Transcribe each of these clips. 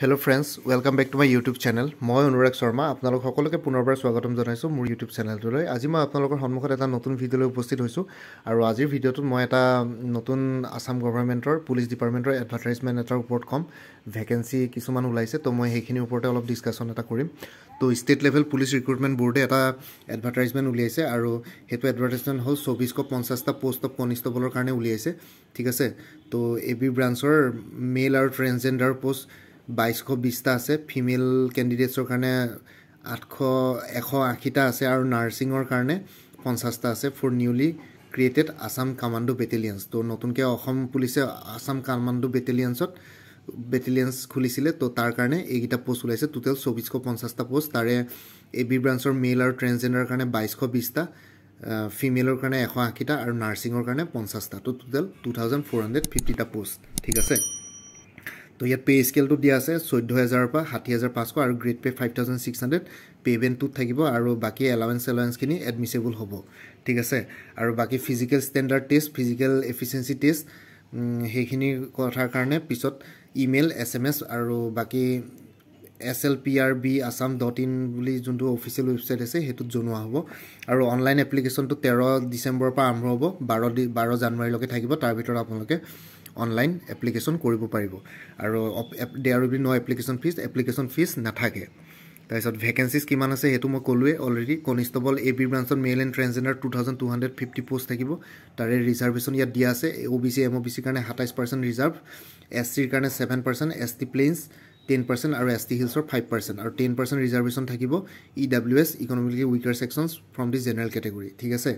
hello' friends welcome back to my YouTube channel মই অনুৰাগ শৰ্মা আপোনালোক সকলোকে পুনৰবাৰ স্বাগতম জনাইছোঁ মোৰ ইউটিউব চেনেলটোলৈ আজি মই আপোনালোকৰ সন্মুখত এটা নতুন ভিডিঅ'লৈ উপস্থিত হৈছোঁ আৰু আজিৰ ভিডিঅ'টোত মই এটা নতুন আছাম গভৰ্মেণ্টৰ পুলিচ ডিপাৰ্টমেণ্টৰ এডভাৰটাইজমেণ্ট এটাৰ ওপৰত ক'ম ভেকেঞ্চি কিছুমান ওলাইছে ত' মই সেইখিনিৰ ওপৰতে অলপ ডিছকাশ্যন এটা কৰিম ত' ষ্টেট লেভেল পুলিচ ৰিক্ৰুটমেণ্ট বৰ্ডে এটা এডভাৰটাইজমেণ্ট উলিয়াইছে আৰু সেইটো এডভাৰটাইজমেণ্ট হ'ল চৌবিছশ পঞ্চাছটা পষ্ট অফ কনিষ্টেবলৰ কাৰণে উলিয়াইছে ঠিক আছে ত' এ বি ব্ৰাঞ্চৰ মেল আৰু ট্ৰেন্সজেণ্ডাৰ পষ্ট বাইছশ বিছটা আছে ফিমেল কেণ্ডিডেটছৰ কাৰণে আঠশ এশ আশীটা আছে আৰু নাৰ্ছিঙৰ কাৰণে পঞ্চাছটা আছে for newly created Assam commando battalions ত' নতুনকৈ অসম পুলিচে আছাম কামাণ্ডো বেটেলিয়ানছত বেটেলিয়ানছ খুলিছিলে ত' তাৰ কাৰণে এইকেইটা পষ্ট ওলাইছে টোটেল চৌবিছশ পঞ্চাছটা পষ্ট তাৰে এ বি ব্ৰাঞ্চৰ মেল আৰু ট্ৰেন্সজেণ্ডাৰৰ কাৰণে বাইছশ বিছটা ফিমেলৰ কাৰণে এশ আশীটা আৰু নাৰ্ছিঙৰ কাৰণে পঞ্চাছটা ত' total two thousand four hundred ফিফটিটা পষ্ট ঠিক আছে তো ইয়াত পে স্কেলটো দিয়া আছে চৈধ্য হেজাৰৰ পৰা ষাঠি হাজাৰ পাঁচশ আৰু grade pay five thousand six hundred পে'মেণ্টটোত থাকিব আৰু বাকী এলাৱেঞ্চ এলাৱেঞ্চখিনি এডমিচেবল হ'ব ঠিক আছে আৰু বাকী physical standard test physical efficiency test সেইখিনি কথাৰ কাৰণে পিছত ইমেইল এছ এম এছ আৰু বাকী S L P R B Assam dot in বুলি যোনটো অফিচিয়েল ৱেবছাইট আছে সেইটোত জনোৱা হ'ব আৰু অনলাইন এপ্লিকেশ্যনটো তেৰ ডিচেম্বৰৰ পৰা আৰম্ভ হ'ব বাৰ ডি বাৰ জানুৱাৰীলৈকে থাকিব তাৰ ভিতৰত আপোনালোকে অনলাইন এপ্লিকেশ্যন কৰিব পাৰিব আৰু there be no' application fees application fees নাথাকে তাৰপিছত ভেকেঞ্চিজ কিমান আছে সেইটো মই ক'লোৱেই অলৰেডি কনিষ্টেবল এ বি ব্ৰাঞ্চত male and transgender two thousand two hundred fifty post থাকিব তাৰে ৰিজাৰ্ভেশ্যন ইয়াত দিয়া আছে O' B C M O' B চিৰ কাৰণে সাতাইছ পাৰ্চেণ্ট ৰিজাৰ্ভ এছ চিৰ কাৰণে seven percent S T plains ten percent আৰু এছ টি হিলছৰ ফাইভ পাৰ্চেণ্ট আৰু টেন পাৰ্চেণ্ট ৰিজাৰ্ভেশ্যন থাকিব E W S economically weaker section from the general category ঠিক আছে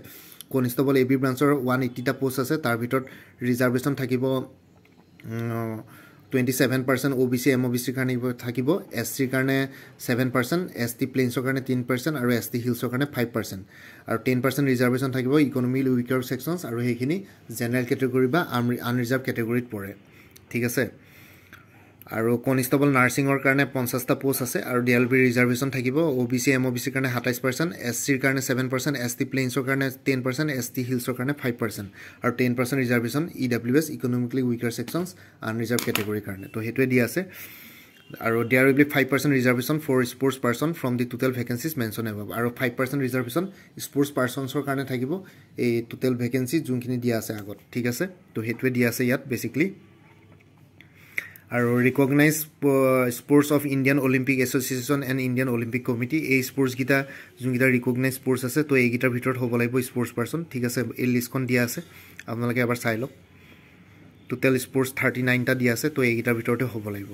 কনিষ্টেবল এ বি ব্ৰাঞ্চৰ ওৱান এইটিটা পোষ্ট আছে তাৰ ভিতৰত ৰিজাৰ্ভেশ্যন থাকিব twenty seven percent O' B C M O' B চিৰ কাৰণে থাকিব এছ চিৰ কাৰণে ছেভেন পাৰ্চেণ্ট এছ টি প্লেইনছৰ কাৰণে টেন পাৰ্চেণ্ট আৰু এছ টি হিলছৰ কাৰণে ফাইভ পাৰ্চেণ্ট আৰু টেন পাৰ্চেণ্ট ৰিজাৰ্ভেশ্যন থাকিব ইকনমিক উইকাৰ ছেকশ্যনছ আৰু সেইখিনি জেনেৰেল কেটেগৰী বা আন আনৰিজাৰ্ভ কেটেগৰীত পৰে ঠিক আছে আৰু কনষ্টেবল নাৰ্ছিঙৰ কাৰণে পঞ্চাছটা পোষ্ট আছে আৰু ডি এল বি ৰিজাৰ্ভেশ্যন থাকিব O' B C M O' B চিৰ কাৰণে সাতাইছ পাৰ্চেণ্ট এছ চিৰ কাৰণে ছেভেন পাৰ্চেণ্ট এছ টি প্লেইনছৰ কাৰণে টেন পাৰ্চেণ্ট এছ টি হিলছৰ কাৰণে ফাইভ পাৰ্চেণ্ট আৰু ten percent reservation E W S economically weaker sections unreserve কেটেগৰীৰ কাৰণে ত' সেইটোৱে দিয়া আছে আৰু D R U B five percent reservation for sports person from the total vacancies mention হ'ব আৰু ফাইভ পাৰ্চেণ্ট ৰিজাৰ্ভেশ্যন স্পৰ্টছ পাৰ্চনছৰ কাৰণে থাকিব এই টোটেল ভেকেঞ্চি যোনখিনি দিয়া আছে আগত ঠিক আছে তো সেইটোৱে দিয়া আছে ইয়াত বেচিকেলি আৰু recognise sports of Indian Olympic association and Indian Olympic committee এই স্পৰ্টছকেইটা যোনকেইটা ৰিকগনাইজ স্পৰ্টছ আছে তো এইকেইটাৰ ভিতৰত হ'ব লাগিব স্পৰ্টছ পাৰ্চন ঠিক আছে এই লিষ্টখন দিয়া আছে আপোনালোকে এবাৰ চাই লওক টোটেল স্পৰ্টছ থাৰ্টি নাইনটা দিয়া আছে তো এইকেইটাৰ ভিতৰতে হ'ব লাগিব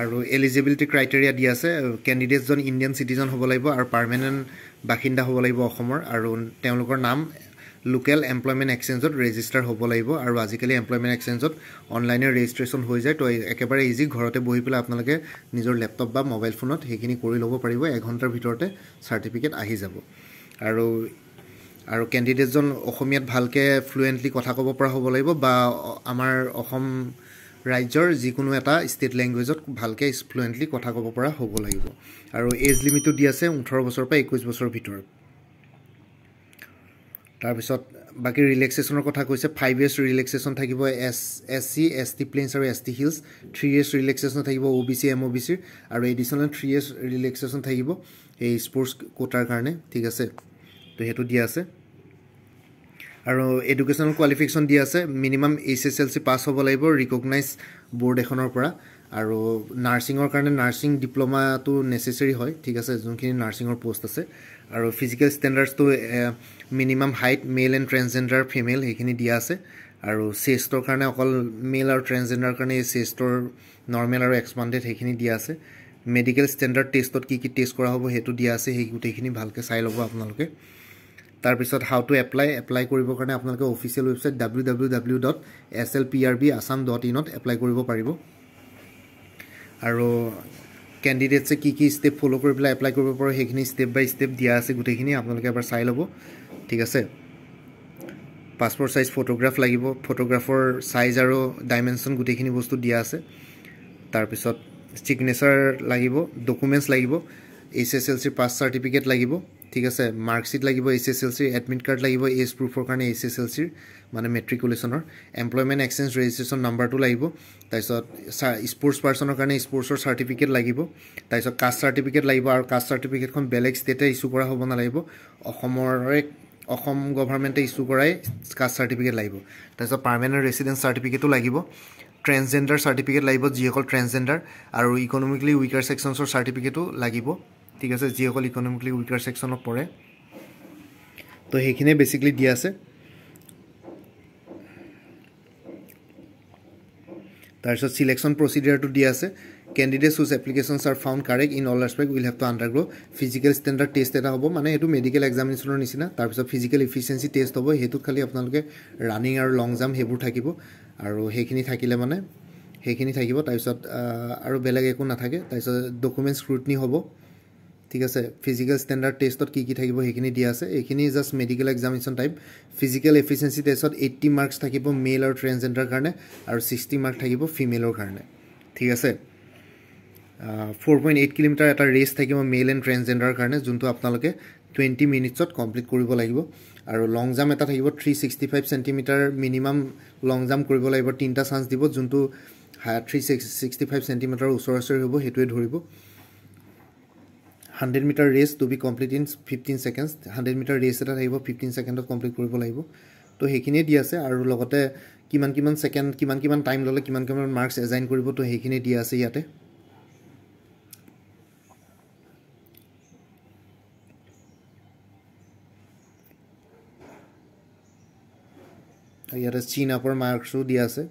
আৰু এলিজিবিলিটি ক্ৰাইটেৰিয়া দিয়া আছে কেণ্ডিডেটজন ইণ্ডিয়ান চিটিজেন হ'ব লাগিব আৰু পাৰ্মানেণ্ট বাসিন্দা হ'ব লাগিব অসমৰ আৰু তেওঁলোকৰ নাম লোকেল এমপ্লয়মেণ্ট এক্সেঞ্জত ৰেজিষ্টাৰ হ'ব লাগিব আৰু আজিকালি এমপ্লয়মেণ্ট এক্সেঞ্জত অনলাইনে ৰেজিষ্ট্ৰেশ্যন হৈ যায় তো একেবাৰে ইজি ঘৰতে বহি পেলাই আপোনালোকে নিজৰ লেপটপ বা মোবাইল ফোনত সেইখিনি কৰি ল'ব পাৰিব এঘণ্টাৰ ভিতৰতে চাৰ্টিফিকেট আহি যাব আৰু আৰু কেণ্ডিডেটজন অসমীয়াত ভালকৈ ফ্লুৱেণ্টলি কথা ক'ব পৰা হ'ব লাগিব বা আমাৰ অসম ৰাজ্যৰ যিকোনো এটা ষ্টেট লেংগুৱেজত ভালকৈ ফ্লুৱেণ্টলি কথা ক'ব পৰা হ'ব লাগিব আৰু এজ লিমিটটো দি আছে ওঠৰ বছৰৰ পৰা একৈছ বছৰৰ ভিতৰত তাৰপিছত বাকী ৰিলেক্সেশ্যনৰ কথা কৈছে ফাইভ ইয়েৰ্ছ ৰিলেক্সেশ্যন থাকিব S S C S T plains আৰু S T hills three years relaxation থাকিব O' B C M O' B চিৰ আৰু এডিশ্যনেল থ্ৰী ইয়েৰ্ছ ৰিলেক্সেশ্যন থাকিব এই স্পৰ্টছ কোটাৰ কাৰণে ঠিক আছে তো সেইটো দিয়া আছে আৰু এডুকেশ্যনেল কোৱালিফিকেশ্যন দিয়া আছে minimum H S L C pass হ'ব লাগিব ৰিকগনাইজ বৰ্ড এখনৰ পৰা আৰু নাৰ্ছিঙৰ কাৰণে নাৰ্ছিং ডিপ্ল'মাটো নেচেচেৰী হয় ঠিক আছে যোনখিনি নাৰ্ছিঙৰ প'ষ্ট আছে আৰু ফিজিকেল ষ্টেণ্ডাৰ্ডছটো minimum height male and transgender female সেইখিনি দিয়া আছে আৰু চেষ্টৰ কাৰণে অকল মেল আৰু ট্ৰেন্সজেণ্ডাৰ কাৰণে এই চেষ্টৰ নৰ্মেল আৰু এক্সপাণ্ডেড সেইখিনি দিয়া আছে মেডিকেল ষ্টেণ্ডাৰ্ড টেষ্টত কি কি টেষ্ট কৰা হ'ব সেইটো দিয়া আছে সেই গোটেইখিনি ভালকৈ চাই ল'ব আপোনালোকে তাৰপিছত হাউ টু এপ্লাই এপ্লাই কৰিবৰ কাৰণে আপোনালোকে official website W W W dot S L P R B Assam dot ইনত এপ্লাই কৰিব পাৰিব আৰু কেণ্ডিডেটছে কি কি ষ্টেপ ফ'ল' কৰি পেলাই এপ্লাই কৰিব পাৰোঁ সেইখিনি ষ্টেপ বাই ষ্টেপ দিয়া আছে গোটেইখিনি আপোনালোকে এবাৰ চাই ল'ব ঠিক আছে পাছপৰ্ট চাইজ ফটোগ্ৰাফ লাগিব ফটোগ্ৰাফৰ চাইজ আৰু ডাইমেনশ্যন গোটেইখিনি বস্তু দিয়া আছে তাৰপিছত ছিগনেচাৰ লাগিব ডকুমেণ্টছ লাগিব এইচ এছ এল চিৰ পাছ চাৰ্টিফিকেট লাগিব ঠিক আছে মাৰ্কশিট লাগিব এইচ এছ এল চিৰ এডমিট কাৰ্ড লাগিব এজ প্ৰুফৰ কাৰণে এইচ এছ এল চিৰ মানে মেট্ৰিকুলেশ্যনৰ এমপ্লয়মেণ্ট এক্সেঞ্জ ৰেজিষ্ট্ৰেশ্যন নাম্বাৰটো লাগিব তাৰপিছত স্পৰ্টছ পাৰ্চনৰ কাৰণে স্পৰ্টছৰ চাৰ্টিফিকেট লাগিব তাৰপিছত কাষ্ট চাৰ্টিফিকেট লাগিব আৰু কাষ্ট চাৰ্টিফিকেটখন বেলেগ ষ্টেটে ইস্যু কৰা হব নালাগিব অসমৰে অসম গভৰ্নমেন্টে ইস্যু কৰাই কাষ্ট চাৰ্টিফিকেট লাগিব তাৰপিছত পাৰ্মানেণ্ট ৰেসিডেন্স সাৰ্টিফিকেটও লাগিব ট্ৰেন্সজেণ্ডাৰ চাৰ্টিফিকেট লাগিব যিসকল ট্ৰেন্সজেণ্ডাৰ আৰু ইকনমিকলি উইকাৰ সেকশনসৰ চাৰ্টিফিকেটো লাগিব ঠিক আছে যিসকল ইকনমিকেলি উইকাৰ ছেকশ্যনত পৰে তো সেইখিনিয়ে বেচিকেলি দি আছে তাৰপিছত চিলেকশ্যন প্ৰচিডিয়াৰটো দিয়া আছে candidate whose application are found correct in all respect will have to undergo' physical standard test এটা হ'ব মানে সেইটো মেডিকেল এক্সামিনেশ্যনৰ নিচিনা তাৰপিছত ফিজিকেল ইফিচিয়েঞ্চি টেষ্ট হ'ব সেইটোত খালি আপোনালোকে ৰানিং আৰু লং জাম্প সেইবোৰ থাকিব আৰু সেইখিনি থাকিলে মানে সেইখিনি থাকিব তাৰপিছত আৰু বেলেগ একো নাথাকে তাৰপিছত ডকুমেণ্ট স্ক্ৰুটনি হ'ব ঠিক আছে ফিজিকেল ষ্টেণ্ডাৰ্ড টেষ্টত কি কি থাকিব সেইখিনি দিয়া আছে এইখিনি just medical examination type physical efficiency টেষ্টত এইট্টি মাৰ্কছ থাকিব মেল আৰু ট্ৰেন্সজেণ্ডাৰ কাৰণে আৰু ছিক্সটি মাৰ্ক থাকিব ফিমেলৰ কাৰণে ঠিক আছে ফ'ৰ পইণ্ট এইট কিলোমিটাৰ এটা ৰেচ থাকিব মেল এণ্ড ট্ৰেন্সজেণ্ডাৰৰ কাৰণে যোনটো আপোনালোকে টুৱেণ্টি মিনিটছত কমপ্লিট কৰিব লাগিব আৰু লং জাম্প এটা থাকিব three sixty five centimetre minimum long jump কৰিব লাগিব তিনিটা চাঞ্চ দিব যোনটো থ্ৰী ছিক্সটি ফাইভ চেণ্টিমিটাৰৰ ওচৰ ওচৰি হ'ব সেইটোৱে ধৰিব hundred metre race to be complete in fifteen seconds hundred metre race এটা থাকিব ফিফটিন ছেকেণ্ডত কমপ্লিট কৰিব লাগিব তো সেইখিনিয়ে দি আছে আৰু লগতে কিমান কিমান ছেকেণ্ড কিমান কিমান টাইম ল'লে কিমান কিমান মাৰ্কছ এজাইন কৰিব তো সেইখিনি দিয়া আছে ইয়াতে ইয়াতে চীন আপৰ মাৰ্কছো দিয়া আছে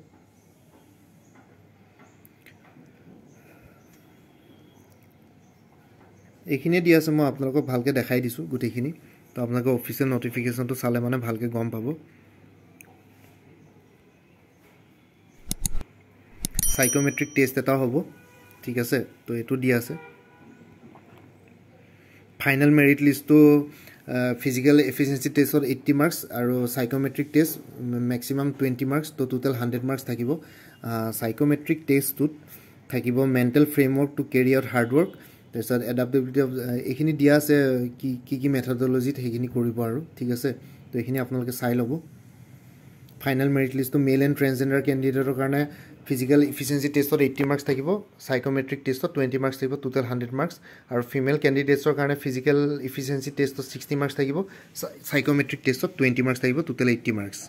এইখিনিয়ে দি আছে মই আপোনালোকক ভালকৈ দেখাই দিছোঁ গোটেইখিনি তো আপোনালোকে অফিচিয়েল নটিফিকেশ্যনটো চালে মানে ভালকৈ গম পাব চাইকমেট্ৰিক টেষ্ট এটাও হ'ব ঠিক আছে তো এইটো দি আছে ফাইনেল মেৰিট লিষ্টটো ফিজিকেল এফিচিয়েঞ্চি টেষ্টত এইট্টি মাৰ্কছ আৰু psychometric test maximum twenty marks তো টোটেল হাণ্ড্ৰেড মাৰ্কছ থাকিব চাইকমেট্ৰিক টেষ্টটোত থাকিব mental framework to carry out hard work তাৰপিছত এডাপটেবিলিটি অফ এইখিনি দিয়া আছে কি কি কি মেথডলজিত সেইখিনি কৰিব আৰু ঠিক আছে তো এইখিনি আপোনালোকে চাই ল'ব ফাইনেল মেৰিট লিষ্টটো মেল এণ্ড ট্ৰেন্সজেণ্ডাৰ কেণ্ডিডেটৰ কাৰণে ফিজিকেল ইফিচিয়েঞ্চি টেষ্টত এইট্টি মাৰ্কছ থাকিব চাইকমেট্ৰিক টেষ্টত টুৱেণ্টি মাৰ্কছ থাকিব টোটেল হাণ্ড্ৰেড মাৰ্কছ আৰু ফিমেল কেণ্ডিডেটছৰ কাৰণে ফিজিকেল ইফিচিয়েঞ্চি টেষ্টত ছিক্সটি মাৰ্কছ থাকিব চাইকমেট্ৰিক টেষ্টত টুৱেণ্টি মাৰ্কছ থাকিব টোটেল এইট্টি মাৰ্কছ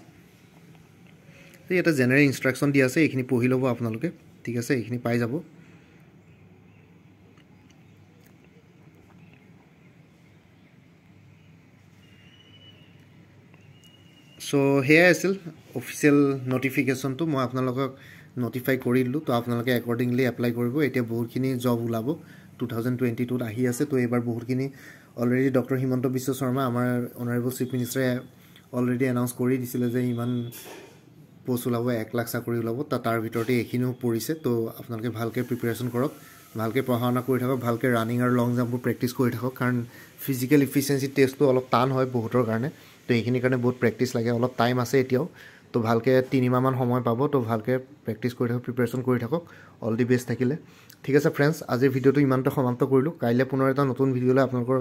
এই এটা জেনেৰেল ইনষ্ট্ৰাকশ্যন দিয়া আছে এইখিনি পঢ়ি ল'ব আপোনালোকে ঠিক আছে এইখিনি পাই যাব চ' সেয়াই আছিল অফিচিয়েল ন'টিফিকেশ্যনটো মই আপোনালোকক ন'টিফাই কৰিলোঁ তো আপোনালোকে একৰ্ডিংলি এপ্লাই কৰিব এতিয়া বহুতখিনি জব ওলাব টু থাউজেণ্ড টুৱেণ্টি টুত আহি আছে তো এইবাৰ বহুতখিনি অলৰেডি ডক্টৰ হিমন্ত বিশ্ব শৰ্মা আমাৰ অনাৰেবল চিফ মিনিষ্টাৰে অলৰেডি এনাউন্স কৰি দিছিলে যে ইমান পোষ্ট ওলাব এক লাখ চাকৰি ওলাব তো তাৰ ভিতৰতে এইখিনিও পৰিছে তো আপোনালোকে ভালকৈ প্ৰিপেৰেশ্যন কৰক ভালকৈ পঢ়া শুনা কৰি থাকক ভালকৈ ৰাণিং আৰু লং জাম্পবোৰ প্ৰেক্টিছ কৰি থাকক কাৰণ ফিজিকেল ইফিচিয়েঞ্চি টেষ্টটো অলপ টান হয় বহুতৰ কাৰণে তো এইখিনিৰ কাৰণে বহুত প্ৰেক্টিছ লাগে অলপ টাইম আছে এতিয়াও তো ভালকৈ তিনিমাহমান সময় পাব তো ভালকৈ প্ৰেক্টিছ কৰি থাকক প্ৰিপেৰেশ্যন কৰি থাকক অল দি বেষ্ট থাকিলে ঠিক আছে ফ্ৰেণ্ডছ আজিৰ ভিডিঅ'টো ইমানতে সমাপ্ত কৰিলোঁ কাইলৈ পুনৰ এটা নতুন ভিডিঅ'লৈ আপোনালোকৰ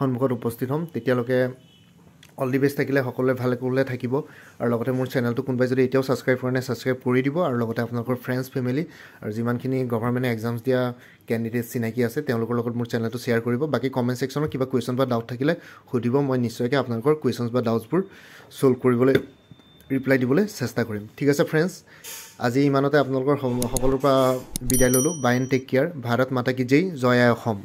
সন্মুখত উপস্থিত হ'ম তেতিয়ালৈকে অল দি বেষ্ট থাকিলে সকলোৱে ভালে কুশলে থাকিব আৰু লগতে মোৰ চেনেলটো কোনোবাই যদি এতিয়াও ছাবস্ক্ৰাইব কৰা নাই ছাবস্ক্ৰাইব কৰি দিব আৰু লগতে আপোনালোকৰ ফ্ৰেণ্ডছ ফেমিলি আৰু যিমানখিনি গভৰ্ণমেণ্টে এক্সামছ দিয়া কেণ্ডিডেট চিনাকি আছে তেওঁলোকৰ লগত মোৰ চেনেলটো শ্বেয়াৰ কৰিব বাকী কমেণ্ট ছেকশ্যনত কিবা কুৱেশ্যন বা ডাউট থাকিলে সুধিব মই নিশ্চয়কৈ আপোনালোকৰ কুৱেশ্যনছ বা ডাউটছবোৰ ছল্ভ কৰিবলৈ ৰিপ্লাই দিবলৈ চেষ্টা কৰিম ঠিক আছে ফ্ৰেণ্ডছ আজি ইমানতে আপোনালোকৰ সকলোৰ পৰা বিদায় ল'লোঁ bye and take care Bharat Mata কি জয় জয় আই অসম